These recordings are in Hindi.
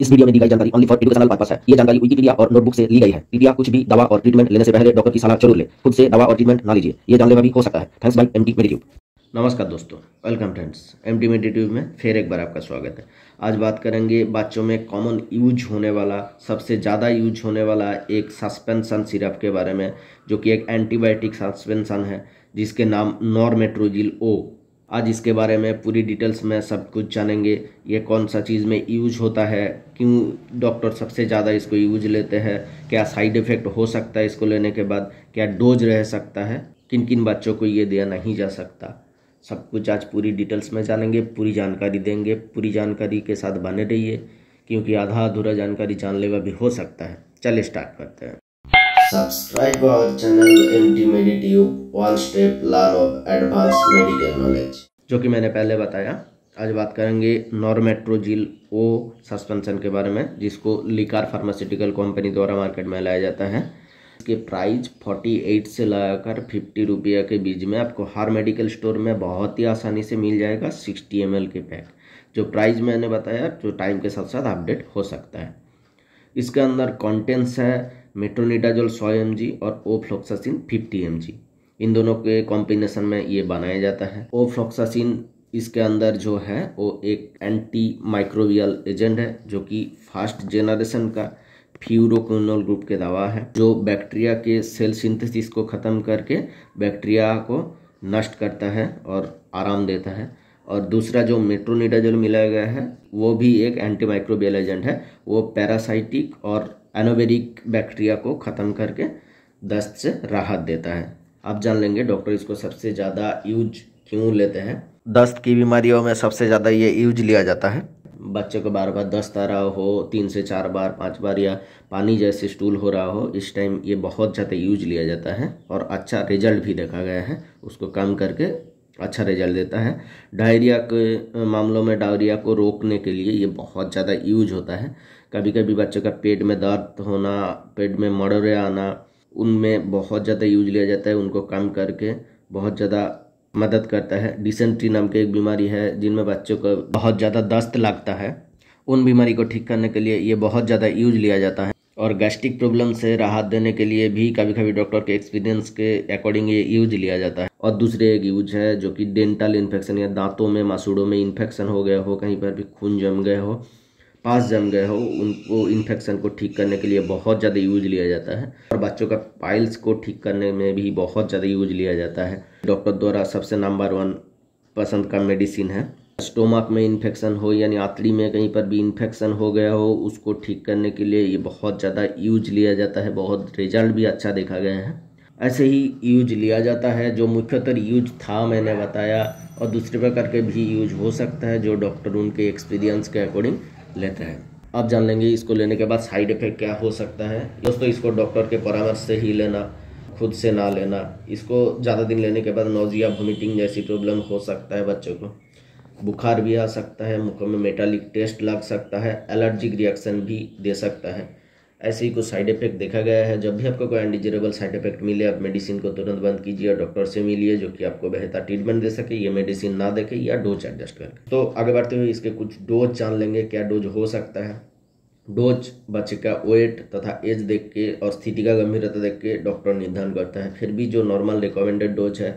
इस वीडियो में दी गई जानकारी ओनली फॉर एजुकेशनल पर्पस है ये जानकारी विकिपीडिया और नोटबुक से ली गई है कृपया कुछ भी दवा और ट्रीटमेंट लेने से पहले डॉक्टर की सलाह जरूर ले खुद से दवा और ट्रीटमेंट ना लीजिए ये जानलेवा भी हो सकता है thanks bye MT T Meditube नमस्कार दोस्तों welcome friends M T Meditube में फिर एक बार आपका स्वागत है आज बात करेंगे बच्चों में कॉमन यूज होने वाला सबसे ज़्यादा यूज होने वाला एक सस्पेंशन सिरप के बारे में जो कि एक एंटीबायोटिक सस्पेंशन है जिसके नाम नॉर्मेट्रोजिल ओ आज इसके बारे में पूरी डिटेल्स में सब कुछ जानेंगे ये कौन सा चीज़ में यूज होता है क्यों डॉक्टर सबसे ज़्यादा इसको यूज लेते हैं क्या साइड इफ़ेक्ट हो सकता है इसको लेने के बाद क्या डोज रह सकता है किन किन बच्चों को ये दिया नहीं जा सकता सब कुछ आज पूरी डिटेल्स में जानेंगे पूरी जानकारी देंगे पूरी जानकारी के साथ बने रहिए क्योंकि आधा अधूरा जानकारी जानलेवा भी हो सकता है चलिए स्टार्ट करते हैं Subscribe our channel LT One Step Learn of Advanced Medical Knowledge जो कि मैंने पहले बताया आज बात करेंगे नॉर्मेट्रोजिल ओ सस्पेंशन के बारे में जिसको लिकार फार्मास्यूटिकल कंपनी द्वारा मार्केट में लाया जाता है इसके प्राइस 48 से लगाकर 50 रुपया के बीच में आपको हर मेडिकल स्टोर में बहुत ही आसानी से मिल जाएगा 60 एम के पैक जो प्राइस मैंने बताया जो टाइम के साथ साथ अपडेट हो सकता है इसके अंदर कॉन्टेंट्स है मेट्रोनिडाजोल सौ एम और ओफ्लोक्सासिन फिफ्टी एम इन दोनों के कॉम्बिनेशन में ये बनाया जाता है ओफ्लोक्सासिन इसके अंदर जो है वो एक एंटी माइक्रोबियल एजेंट है जो कि फर्स्ट जेनरेशन का फ्यूरोक्नोल ग्रुप के दवा है जो बैक्टीरिया के सेल सिंथेसिस को ख़त्म करके बैक्टीरिया को नष्ट करता है और आराम देता है और दूसरा जो मेट्रोनिडाजोल मिलाया गया है वो भी एक एंटीमाइक्रोबियल एजेंट है वो पैरासाइटिक और एनोबेरिक बैक्टीरिया को ख़त्म करके दस्त से राहत देता है आप जान लेंगे डॉक्टर इसको सबसे ज़्यादा यूज क्यों लेते हैं दस्त की बीमारियों में सबसे ज़्यादा ये यूज लिया जाता है बच्चे को बार बार दस्त आ रहा हो तीन से चार बार पांच बार या पानी जैसे स्टूल हो रहा हो इस टाइम ये बहुत ज़्यादा यूज लिया जाता है और अच्छा रिजल्ट भी देखा गया है उसको कम करके अच्छा रिजल्ट देता है डायरिया के मामलों में डायरिया को रोकने के लिए ये बहुत ज़्यादा यूज होता है कभी कभी बच्चों का पेट में दर्द होना पेट में मड़ोरे आना उनमें बहुत ज़्यादा यूज लिया जाता है उनको कम करके बहुत ज़्यादा मदद करता है डिसेंट्री नाम की एक बीमारी है जिनमें बच्चों को बहुत ज़्यादा दस्त लगता है उन बीमारी को ठीक करने के लिए ये बहुत ज़्यादा यूज लिया जाता है और गैस्ट्रिक प्रॉब्लम से राहत देने के लिए भी कभी कभी डॉक्टर के एक्सपीरियंस के अकॉर्डिंग ये यूज लिया जाता है और दूसरे एक यूज है जो कि डेंटल इन्फेक्शन या दांतों में मासूड़ों में इन्फेक्शन हो गया हो कहीं पर भी खून जम गए हो पास जम गए हो उनको इन्फेक्शन को ठीक करने के लिए बहुत ज़्यादा यूज लिया जाता है और बच्चों का पाइल्स को ठीक करने में भी बहुत ज़्यादा यूज लिया जाता है डॉक्टर द्वारा सबसे नंबर वन पसंद का मेडिसिन है स्टोमक में इन्फेक्शन हो यानी आतड़ी में कहीं पर भी इन्फेक्शन हो गया हो उसको ठीक करने के लिए ये बहुत ज़्यादा यूज लिया जाता है बहुत रिजल्ट भी अच्छा देखा गया है ऐसे ही यूज लिया जाता है जो मुख्यतर यूज था मैंने बताया और दूसरे प्रकार के भी यूज हो सकता है जो डॉक्टर उनके एक्सपीरियंस के अकॉर्डिंग लेते हैं आप जान लेंगे इसको लेने के बाद साइड इफेक्ट क्या हो सकता है दोस्तों इसको डॉक्टर के परामर्श से ही लेना खुद से ना लेना इसको ज़्यादा दिन लेने के बाद नोजिया वोमिटिंग जैसी प्रॉब्लम हो सकता है बच्चों को बुखार भी आ सकता है मुख में मेटालिक टेस्ट लग सकता है एलर्जिक रिएक्शन भी दे सकता है ऐसे ही कुछ साइड इफेक्ट देखा गया है जब भी आपको कोई अनडिजरेबल साइड इफेक्ट मिले आप मेडिसिन को तुरंत बंद कीजिए और डॉक्टर से मिलिए जो कि आपको बेहतर ट्रीटमेंट दे सके ये मेडिसिन ना देखे या डोज एडजस्ट करके तो आगे बढ़ते हुए इसके कुछ डोज जान लेंगे क्या डोज हो सकता है डोज बच्चे का वेट तथा एज देख के और स्थिति का गंभीरता देख के डॉक्टर निर्धारण करता है फिर भी जो नॉर्मल रिकमेंडेड डोज है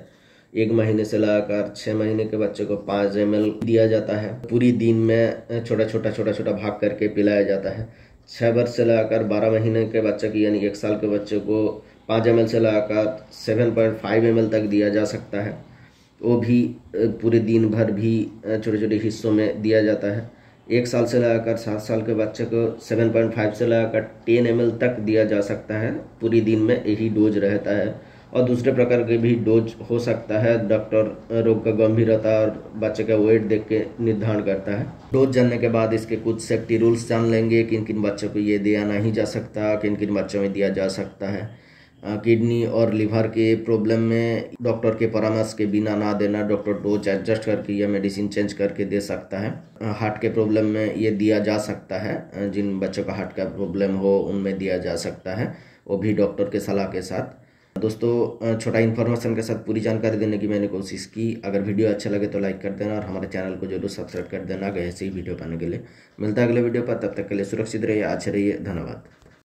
एक महीने से लगाकर छः महीने के बच्चे को पाँच एम दिया जाता है पूरी दिन में छोटा छोटा छोटा छोटा भाग करके पिलाया जाता है छः वर्ष से लगाकर बारह महीने के बच्चे की यानी एक साल के बच्चे को पाँच एम से लगाकर सेवन पॉइंट फाइव एम तक दिया जा सकता है वो भी पूरे दिन भर भी छोटे छोटे हिस्सों में दिया जाता है एक साल से लगाकर सात साल के बच्चे को सेवन पॉइंट फाइव से लगाकर टेन एम तक दिया जा सकता है पूरी दिन में यही डोज रहता है और दूसरे प्रकार के भी डोज हो सकता है डॉक्टर रोग का गंभीरता और बच्चे का वेट देख के निर्धारण करता है डोज जानने के बाद इसके कुछ सेफ्टी रूल्स जान लेंगे किन किन बच्चों को ये दिया नहीं जा सकता किन किन बच्चों में दिया जा सकता है किडनी और लिवर के प्रॉब्लम में डॉक्टर के परामर्श के बिना ना देना डॉक्टर डोज एडजस्ट करके या मेडिसिन चेंज करके दे सकता है हार्ट के प्रॉब्लम में ये दिया जा सकता है जिन बच्चों का हार्ट का प्रॉब्लम हो उनमें दिया जा सकता है वो भी डॉक्टर के सलाह के साथ दोस्तों छोटा इन्फॉर्मेशन के साथ पूरी जानकारी देने की मैंने कोशिश की अगर वीडियो अच्छा लगे तो लाइक कर देना और हमारे चैनल को जरूर सब्सक्राइब कर देना आगे ऐसे ही वीडियो पाने के लिए मिलता है अगले वीडियो पर तब तक के लिए सुरक्षित रहिए अच्छे रहिए धन्यवाद